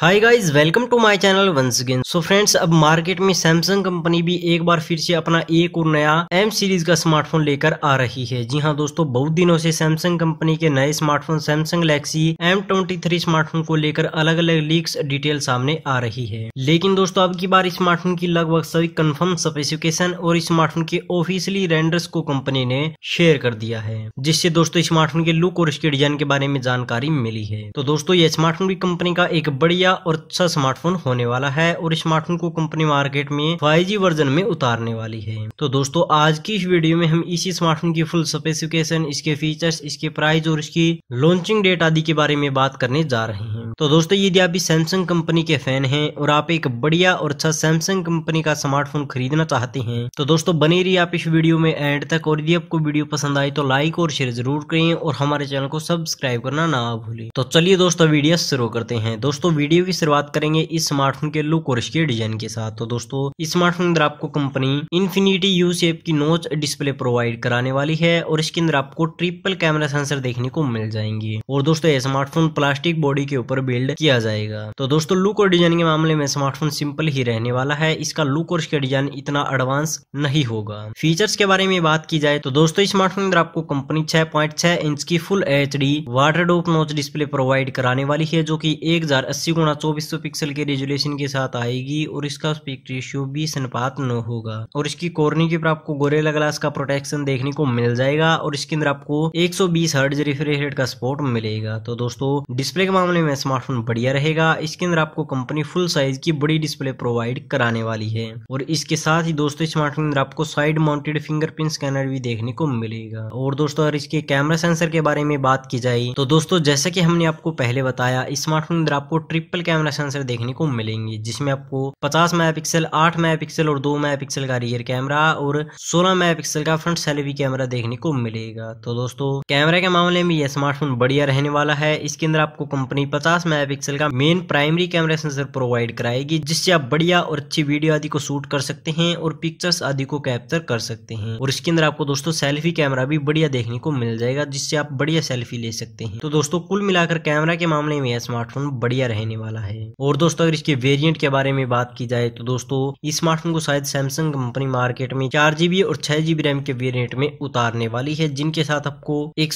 hi guys welcome to my channel once again so friends अब market में Samsung company भी एक बार फिर से अपना एक और नया एम सीरीज का स्मार्टफोन लेकर आ रही है जी हाँ दोस्तों बहुत दिनों से सैमसंग कंपनी के नए smartphone Samsung Galaxy M twenty three smartphone को लेकर अलग अलग लीक्स डिटेल सामने आ रही है लेकिन दोस्तों अब की बार स्मार्टफोन की लगभग सभी कन्फर्म स्पेसिफिकेशन और स्मार्टफोन के ऑफिसियली रेंडर्स को कंपनी ने शेयर कर दिया है जिससे दोस्तों स्मार्टफोन के लुक और उसके डिजाइन के बारे में जानकारी मिली है तो दोस्तों ये स्मार्टफोन भी कंपनी का एक बढ़िया बढ़िया और अच्छा स्मार्टफोन होने वाला है और स्मार्टफोन को कंपनी मार्केट में फाइव वर्जन में उतारने वाली है तो दोस्तों आज की इस वीडियो में हम इसी स्मार्टफोन की फुल स्पेसिफिकेशन इसके फीचर्स इसके प्राइस और इसकी लॉन्चिंग डेट आदि के बारे में बात करने जा रहे हैं तो दोस्तों यदि आप भी सैमसंग कंपनी के फैन हैं और आप एक बढ़िया और अच्छा सैमसंग कंपनी का स्मार्टफोन खरीदना चाहते हैं तो दोस्तों बने रही आप इस वीडियो में एंड तक और यदि आपको वीडियो पसंद आई तो लाइक और शेयर जरूर करें और हमारे चैनल को सब्सक्राइब करना ना भूलें तो चलिए दोस्तों वीडियो शुरू करते हैं दोस्तों वीडियो की शुरुआत करेंगे इस स्मार्टफोन के लुक और इसके डिजाइन के साथ तो दोस्तों इस स्मार्टफोन अंदर आपको कंपनी इन्फिनिटी यू सेप की नोच डिस्प्ले प्रोवाइड कराने वाली है और इसके अंदर आपको ट्रिपल कैमरा सेंसर देखने को मिल जाएंगे और दोस्तों ये स्मार्टफोन प्लास्टिक बॉडी के ऊपर बिल्ड किया जाएगा तो दोस्तों लुक और डिजाइन के मामले में स्मार्टफोन सिंपल ही रहने वाला है इसका लुक और इसका डिजाइन इतना एडवांस नहीं होगा फीचर्स के बारे में बात की जाए तो दोस्तों इस स्मार्टफोन अंदर आपको कंपनी छह पॉइंट छह इंच की full H D water drop notch display provide कराने वाली है जो की एक हजार अस्सी गुणा चौबीस सौ पिक्सल के रेजुलेशन के साथ आएगी और इसका स्पीक रेशियो भी अनुपात न होगा और इसकी कोर्नी के ऊपर आपको गोरे ग्लास का प्रोटेक्शन देखने को मिल जाएगा और इसके अंदर आपको एक सौ बीस हर्ड रिफ्रिजरेट का सपोर्ट मिलेगा तो दोस्तों डिस्प्ले के मामले में स्मार्ट स्मार्टफोन बढ़िया रहेगा इसके अंदर आपको कंपनी फुल साइज की बड़ी डिस्प्ले प्रोवाइड कराने वाली है और इसके साथ ही दोस्तों स्मार्टफोन अंदर आपको साइड माउंटेड फिंगरप्रिंट स्कैनर भी देखने को मिलेगा और दोस्तों अगर इसके कैमरा सेंसर के बारे में बात की जाए तो दोस्तों जैसा की हमने आपको पहले बताया स्मार्टफोन अंदर आपको ट्रिपल कैमरा सेंसर देखने को मिलेंगे जिसमें आपको पचास मेगा पिक्सल आठ मेगा और दो मेगा का रियर कैमरा और सोलह मेगा का फ्रंट सेल्फी कैमरा देखने को मिलेगा तो दोस्तों कैमरा के मामले में यह स्मार्टफोन बढ़िया रहने वाला है इसके अंदर आपको कंपनी पचास मेगापिक्सल का main primary camera sensor provide कराएगी जिससे आप बढ़िया और अच्छी वीडियो आदि को शूट कर सकते हैं और पिक्चर्स आदि को कैप्चर कर सकते हैं और इसके अंदर आपको दोस्तों सेल्फी कैमरा भी बढ़िया देखने को मिल जाएगा जिससे आप बढ़िया सेल्फी ले सकते हैं तो दोस्तों कुल मिलाकर कैमरा के मामले में यह स्मार्टफोन बढ़िया रहने वाला है और दोस्तों अगर इसके वेरियंट के बारे में बात की जाए तो दोस्तों इस स्मार्टफोन को शायद सैमसंग कंपनी मार्केट में चार और छह रैम के वेरियंट में उतारने वाली है जिनके साथ आपको एक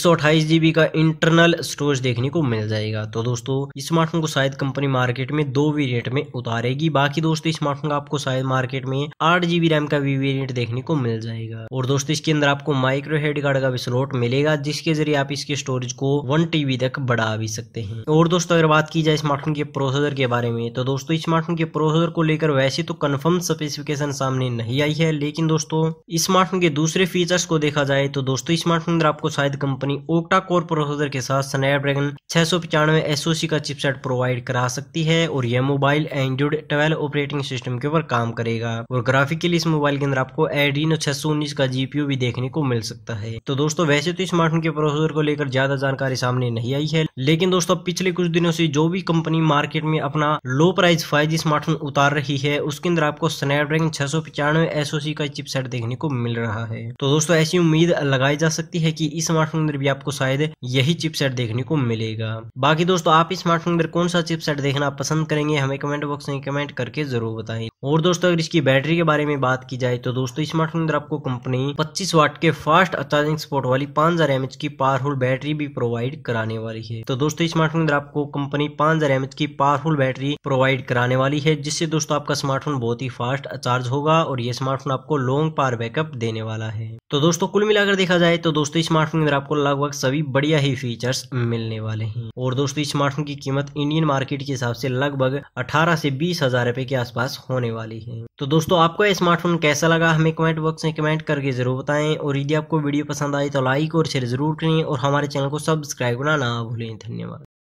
का इंटरनल स्टोरेज देखने को मिल जाएगा तो दोस्तों स्मार्टफोन को शायद कंपनी मार्केट में दो वेरियंट में उतारेगी बाकी दोस्तों स्मार्टफोन का आपको शायद मार्केट में आठ जीबी रैम का भी वेरियंट देखने को मिल जाएगा और दोस्तों इसके अंदर आपको माइक्रो हेड कार्ड का भी स्लॉट मिलेगा जिसके जरिए आप इसके स्टोरेज को वन टीबी तक बढ़ा भी सकते हैं और दोस्तों अगर बात की जाए स्मार्टफोन के प्रोसेसर के बारे में तो दोस्तों स्मार्टफोन के प्रोसेसर को लेकर वैसे तो कन्फर्म स्पेसिफिकेशन सामने नहीं आई है लेकिन दोस्तों स्मार्टफोन के दूसरे फीचर्स को देखा जाए तो दोस्तों स्मार्टफोन अंदर आपको शायद कंपनी ओक्टा कोर प्रोसेसर के साथ स्नैपड्रैगन छह सौ पिचानवे एसओसी का का चिपसेट प्रोवाइड करा सकती है और यह mobile Android twelve operating system के ऊपर काम करेगा और ग्राफिक के लिए इस मोबाइल के अंदर आपको एडीनो छह का जीपीओ भी देखने को मिल सकता है तो दोस्तों वैसे तो स्मार्टफोन के प्रोसेसर को लेकर ज्यादा जानकारी सामने नहीं आई है लेकिन दोस्तों पिछले कुछ दिनों से जो भी कंपनी मार्केट में अपना लो प्राइस फाइव स्मार्टफोन उतार रही है उसके अंदर आपको स्नैपड्रैगन छह सौ पचानवे एसओसी का चिपसेट देखने को मिल रहा है तो दोस्तों ऐसी उम्मीद लगाई जा सकती है की इस स्मार्टफोन अंदर भी आपको शायद यही चिपसेट देखने को मिलेगा बाकी दोस्तों आप इस स्मार्टफोन में कौन सा चिपसेट देखना पसंद करेंगे हमें कमेंट बॉक्स में कमेंट करके ज़रूर बताएं और दोस्तों अगर इसकी बैटरी के बारे में बात की जाए तो दोस्तों स्मार्टफोन अंदर आपको कंपनी 25 वाट के फास्ट चार्जिंग सपोर्ट वाली 5000 हजार एमएच की पावरफुल बैटरी भी प्रोवाइड कराने वाली है तो दोस्तों स्मार्टफोन अंदर आपको कंपनी 5000 हजार एमएच की पावरफुल बैटरी प्रोवाइड कराने वाली है जिससे दोस्तों आपका स्मार्टफोन बहुत ही फास्ट चार्ज होगा और ये स्मार्टफोन आपको लॉन्ग पावर बैकअप देने वाला है तो दोस्तों कुल मिलाकर देखा जाए तो दोस्तों स्मार्टफोन अंदर आपको लगभग सभी बढ़िया ही फीचर्स मिलने वाले हैं और दोस्तों स्मार्टफोन की कीमत इंडियन मार्केट के हिसाब से लगभग अठारह से बीस हजार के आसपास होने वाली है तो दोस्तों आपको ये स्मार्टफोन कैसा लगा हमें कमेंट बॉक्स में कमेंट करके जरूर बताएं और यदि आपको वीडियो पसंद आई तो लाइक और शेयर जरूर करें और हमारे चैनल को सब्सक्राइब करना ना भूलें धन्यवाद